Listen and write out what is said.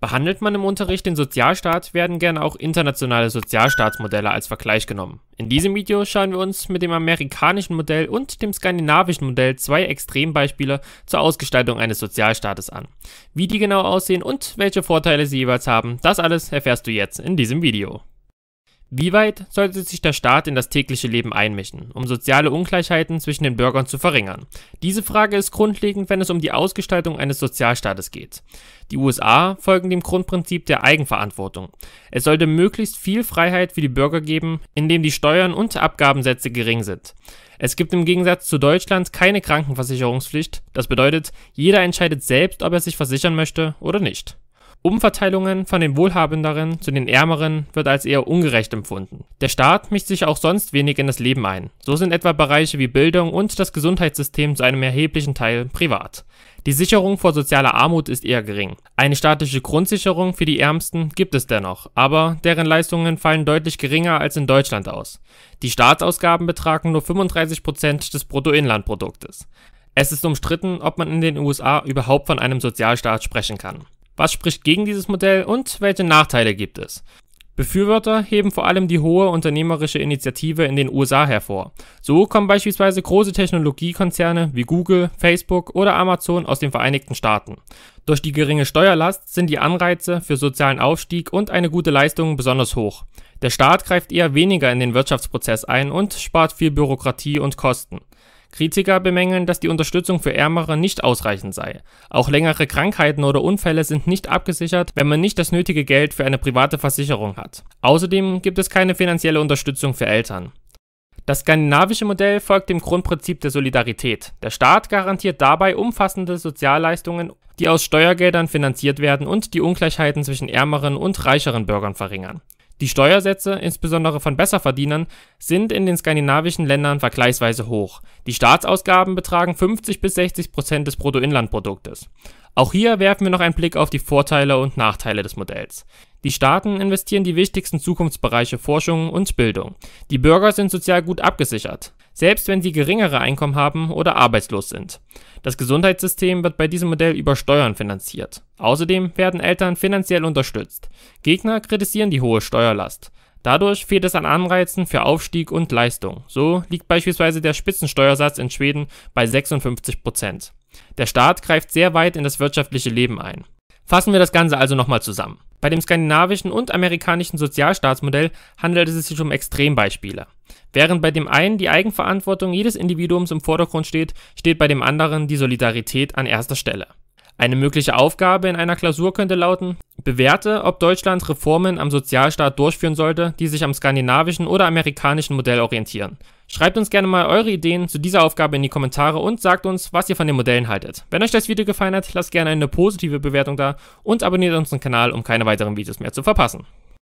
Behandelt man im Unterricht den Sozialstaat, werden gerne auch internationale Sozialstaatsmodelle als Vergleich genommen. In diesem Video schauen wir uns mit dem amerikanischen Modell und dem skandinavischen Modell zwei Extrembeispiele zur Ausgestaltung eines Sozialstaates an. Wie die genau aussehen und welche Vorteile sie jeweils haben, das alles erfährst du jetzt in diesem Video. Wie weit sollte sich der Staat in das tägliche Leben einmischen, um soziale Ungleichheiten zwischen den Bürgern zu verringern? Diese Frage ist grundlegend, wenn es um die Ausgestaltung eines Sozialstaates geht. Die USA folgen dem Grundprinzip der Eigenverantwortung. Es sollte möglichst viel Freiheit für die Bürger geben, indem die Steuern und Abgabensätze gering sind. Es gibt im Gegensatz zu Deutschland keine Krankenversicherungspflicht, das bedeutet, jeder entscheidet selbst, ob er sich versichern möchte oder nicht. Umverteilungen von den Wohlhabenderen zu den Ärmeren wird als eher ungerecht empfunden. Der Staat mischt sich auch sonst wenig in das Leben ein. So sind etwa Bereiche wie Bildung und das Gesundheitssystem zu einem erheblichen Teil privat. Die Sicherung vor sozialer Armut ist eher gering. Eine staatliche Grundsicherung für die Ärmsten gibt es dennoch, aber deren Leistungen fallen deutlich geringer als in Deutschland aus. Die Staatsausgaben betragen nur 35% des Bruttoinlandproduktes. Es ist umstritten, ob man in den USA überhaupt von einem Sozialstaat sprechen kann. Was spricht gegen dieses Modell und welche Nachteile gibt es? Befürworter heben vor allem die hohe unternehmerische Initiative in den USA hervor. So kommen beispielsweise große Technologiekonzerne wie Google, Facebook oder Amazon aus den Vereinigten Staaten. Durch die geringe Steuerlast sind die Anreize für sozialen Aufstieg und eine gute Leistung besonders hoch. Der Staat greift eher weniger in den Wirtschaftsprozess ein und spart viel Bürokratie und Kosten. Kritiker bemängeln, dass die Unterstützung für Ärmere nicht ausreichend sei. Auch längere Krankheiten oder Unfälle sind nicht abgesichert, wenn man nicht das nötige Geld für eine private Versicherung hat. Außerdem gibt es keine finanzielle Unterstützung für Eltern. Das skandinavische Modell folgt dem Grundprinzip der Solidarität. Der Staat garantiert dabei umfassende Sozialleistungen, die aus Steuergeldern finanziert werden und die Ungleichheiten zwischen ärmeren und reicheren Bürgern verringern. Die Steuersätze, insbesondere von Besserverdienern, sind in den skandinavischen Ländern vergleichsweise hoch. Die Staatsausgaben betragen 50 bis 60 Prozent des Bruttoinlandproduktes. Auch hier werfen wir noch einen Blick auf die Vorteile und Nachteile des Modells die Staaten investieren die wichtigsten Zukunftsbereiche Forschung und Bildung. Die Bürger sind sozial gut abgesichert, selbst wenn sie geringere Einkommen haben oder arbeitslos sind. Das Gesundheitssystem wird bei diesem Modell über Steuern finanziert. Außerdem werden Eltern finanziell unterstützt. Gegner kritisieren die hohe Steuerlast. Dadurch fehlt es an Anreizen für Aufstieg und Leistung. So liegt beispielsweise der Spitzensteuersatz in Schweden bei 56 Prozent. Der Staat greift sehr weit in das wirtschaftliche Leben ein. Fassen wir das Ganze also nochmal zusammen. Bei dem skandinavischen und amerikanischen Sozialstaatsmodell handelt es sich um Extrembeispiele. Während bei dem einen die Eigenverantwortung jedes Individuums im Vordergrund steht, steht bei dem anderen die Solidarität an erster Stelle. Eine mögliche Aufgabe in einer Klausur könnte lauten, bewerte, ob Deutschland Reformen am Sozialstaat durchführen sollte, die sich am skandinavischen oder amerikanischen Modell orientieren. Schreibt uns gerne mal eure Ideen zu dieser Aufgabe in die Kommentare und sagt uns, was ihr von den Modellen haltet. Wenn euch das Video gefallen hat, lasst gerne eine positive Bewertung da und abonniert unseren Kanal, um keine weiteren Videos mehr zu verpassen.